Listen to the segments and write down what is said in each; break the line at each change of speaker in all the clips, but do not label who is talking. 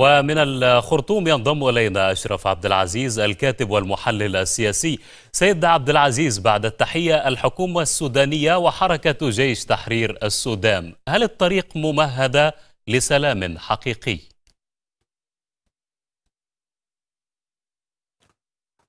ومن الخرطوم ينضم الينا اشرف عبد العزيز الكاتب والمحلل السياسي. سيد عبد العزيز بعد التحيه الحكومه السودانيه وحركه جيش تحرير السودان، هل الطريق ممهده لسلام حقيقي؟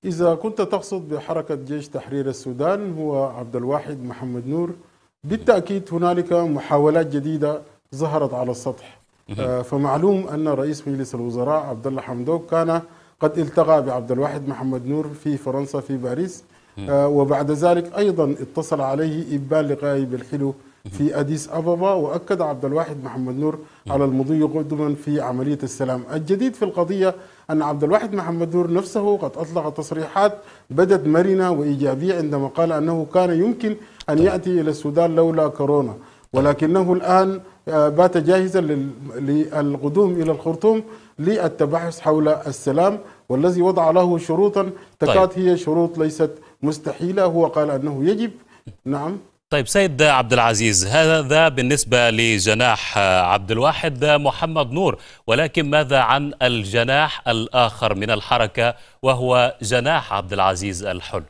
إذا كنت تقصد بحركة جيش تحرير السودان هو عبد الواحد محمد نور بالتأكيد هنالك محاولات جديدة ظهرت على السطح آه، فمعلوم أن رئيس مجلس الوزراء عبد الله حمدوك كان قد التقى بعبد الواحد محمد نور في فرنسا في باريس آه، وبعد ذلك أيضا اتصل عليه إبان لقائه بالحلو في أديس أبابا وأكد عبد الواحد محمد نور على المضي قدما في عملية السلام الجديد في القضية أن عبد الواحد محمد نور نفسه قد أطلق تصريحات بدت مرنة وإيجابية عندما قال أنه كان يمكن أن طيب. يأتي إلى السودان لولا كورونا ولكنه الآن آه، بات جاهزا للقدوم إلى الخرطوم للتبحث حول السلام والذي وضع له شروطا طيب. تكاد طيب. هي شروط ليست مستحيلة هو قال أنه يجب نعم
طيب سيد عبد العزيز هذا بالنسبة لجناح آه، عبد الواحد آه، محمد نور ولكن ماذا عن الجناح الآخر من الحركة وهو جناح عبد العزيز الحلم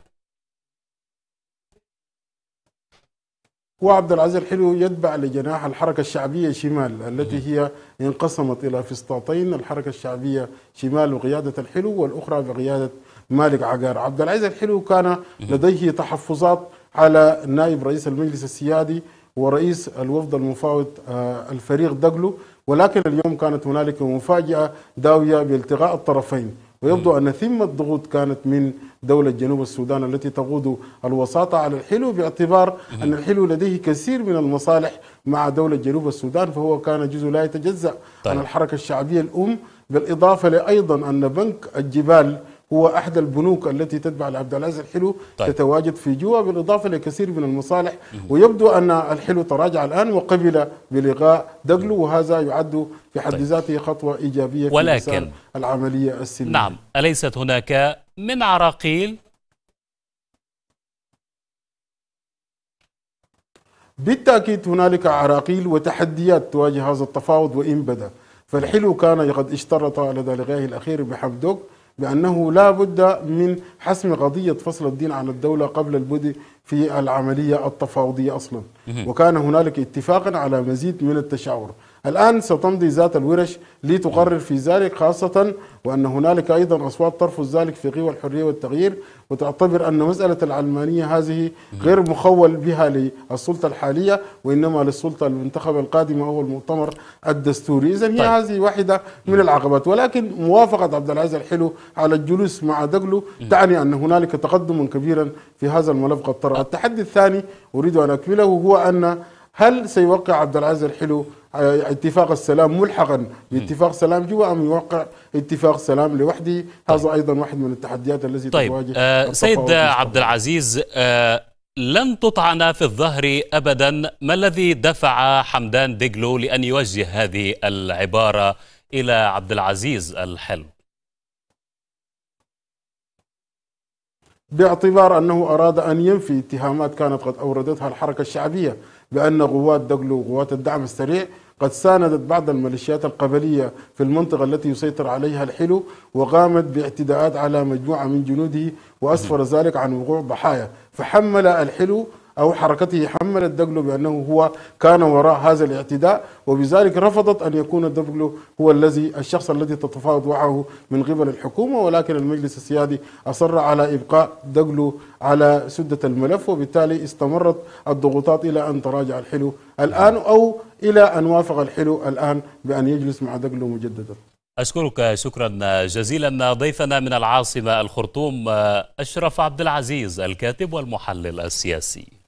وعبد العزيز الحلو يتبع لجناح الحركة الشعبية شمال التي هي انقسمت إلى فسطاطين الحركة الشعبية شمال بقيادة الحلو والأخرى بقيادة مالك عقار عبد العزيز الحلو كان لديه تحفظات على نائب رئيس المجلس السيادي ورئيس الوفد المفاوض آه، الفريق دقلو ولكن اليوم كانت هنالك مفاجأة داوية بالتقاء الطرفين ويبدو أن ثمة الضغوط كانت من دولة جنوب السودان التي تقود الوساطة على الحلو باعتبار أن الحلو لديه كثير من المصالح مع دولة جنوب السودان فهو كان جزء لا يتجزأ طيب. عن الحركة الشعبية الأم بالإضافة لأيضا أن بنك الجبال هو احدى البنوك التي تتبع لعبد العزيز الحلو طيب. تتواجد في جوا بالاضافه لكثير من المصالح ويبدو ان الحلو تراجع الان وقبل بلغاء دقلو وهذا يعد في حد طيب. ذاته خطوه ايجابيه ولكن في ولكن العمليه السلميه نعم
اليست هناك من عراقيل
بالتاكيد هنالك عراقيل وتحديات تواجه هذا التفاوض وان بدا فالحلو كان قد اشترط لدى لقائه الاخير بحمدوك بأنه لا بد من حسم قضية فصل الدين عن الدولة قبل البدء في العملية التفاوضية أصلا وكان هنالك اتفاقا على مزيد من التشاور الآن ستمضي ذات الورش لتقرر في ذلك خاصة وأن هنالك أيضا أصوات ترفض ذلك في قوى الحرية والتغيير وتعتبر أن مسألة العلمانية هذه غير مخول بها للسلطة الحالية وإنما للسلطة المنتخبة القادمة هو المؤتمر الدستوري إذا هي طيب. هذه واحدة من العقبات ولكن موافقة عبد العزيز الحلو على الجلوس مع دقلو تعني أن هنالك تقدما كبيرا في هذا الملف قد التحدي الثاني أريد أن أكمله هو أن هل سيوقع عبد العزيز الحلو آه، اتفاق السلام ملحقا باتفاق سلام جوا أم يوقع اتفاق سلام لوحده هذا طيب. أيضا واحد من التحديات التي طيب. تواجه آه سيد عبد
العزيز آه لن تطعن في الظهر أبدا ما الذي دفع حمدان ديجلو لأن يوجه هذه العبارة إلى عبد العزيز الحلم
باعتبار أنه أراد أن ينفي اتهامات كانت قد أوردتها الحركة الشعبية بأن قوات دقلو وقوات الدعم السريع قد ساندت بعض الميليشيات القبلية في المنطقة التي يسيطر عليها الحلو وقامت باعتداءات على مجموعة من جنوده وأسفر ذلك عن وقوع ضحايا فحمل الحلو أو حركته حملت دقلو بأنه هو كان وراء هذا الاعتداء وبذلك رفضت أن يكون دقلو هو الذي الشخص الذي تتفاوض معه من قبل الحكومة ولكن المجلس السيادي أصر على إبقاء دقلو على سدة الملف وبالتالي استمرت الضغوطات إلى أن تراجع الحلو الآن أو إلى أن وافق الحلو الآن بأن يجلس مع دقلو مجددا
أشكرك شكرا جزيلا ضيفنا من العاصمة الخرطوم أشرف عبد العزيز الكاتب والمحلل السياسي